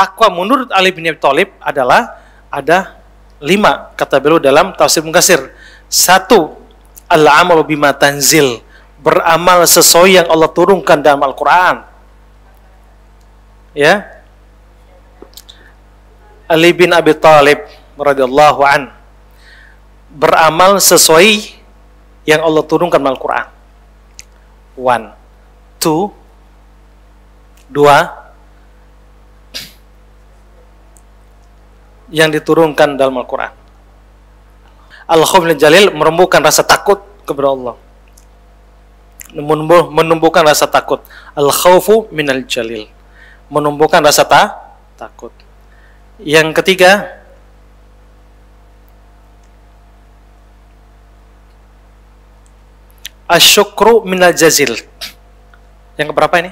takwa menurut Ali bin Abi Thalib adalah ada lima kata beliau dalam tafsir mengkasir. Satu, al amal bima tanzil, beramal sesuai yang Allah turunkan dalam Al-Qur'an. Ya. Ali bin Abi Thalib radhiyallahu an beramal sesuai yang Allah turunkan dalam Al-Qur'an. One, two, dua, yang diturunkan dalam Al-Quran. Al-Khawf Jalil merembukkan rasa takut kepada Allah. Menumbuh, menumbuhkan rasa takut. Al-Khawfu minal Jalil. Menumbuhkan rasa ta takut. Yang ketiga, Asyukru minal jazil. Yang keberapa ini?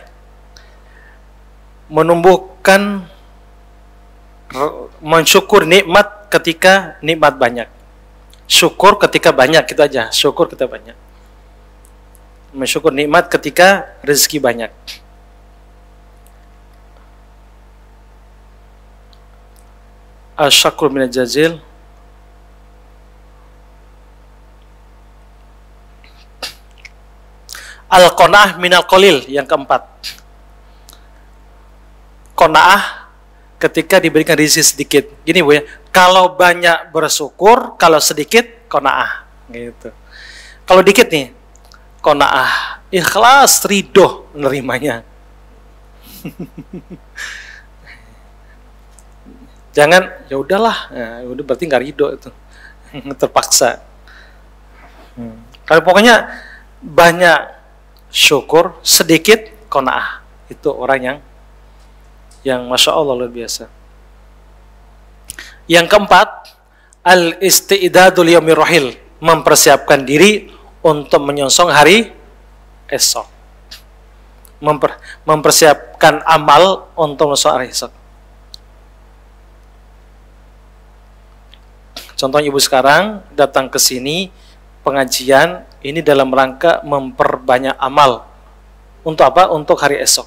Menumbuhkan mensyukur nikmat ketika nikmat banyak. Syukur ketika banyak itu aja, syukur ketika banyak. Mensyukur nikmat ketika rezeki banyak. Asyakur minal jazil Al-Qona'ah minal qalil, yang keempat Qona'ah ketika diberikan rezeki sedikit. Gini Bu ya, kalau banyak bersyukur, kalau sedikit kona'ah gitu. Kalau dikit nih, kona'ah, ikhlas, ridho nerimanya. Jangan, ya udahlah, ya, udah berarti nggak ridho itu, terpaksa. Kalau hmm. pokoknya banyak syukur, sedikit kona'ah, itu orang yang yang masya Allah luar biasa. Yang keempat, al istidadul yamirohil mempersiapkan diri untuk menyongsong hari esok. Memper, mempersiapkan amal untuk menyongsong hari esok. Contohnya ibu sekarang datang ke sini pengajian ini dalam rangka memperbanyak amal. Untuk apa? Untuk hari esok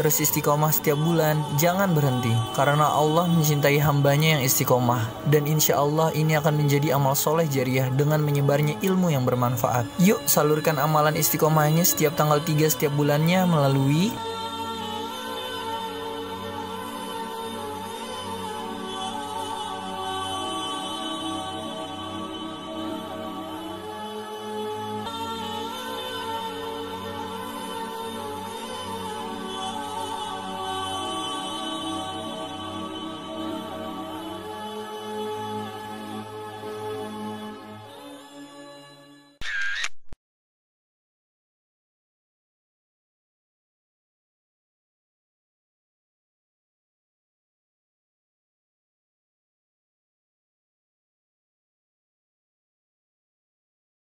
Terus istiqomah setiap bulan, jangan berhenti. Karena Allah mencintai hambanya yang istiqomah. Dan insya Allah ini akan menjadi amal soleh jariah dengan menyebarnya ilmu yang bermanfaat. Yuk salurkan amalan istiqomahnya setiap tanggal 3 setiap bulannya melalui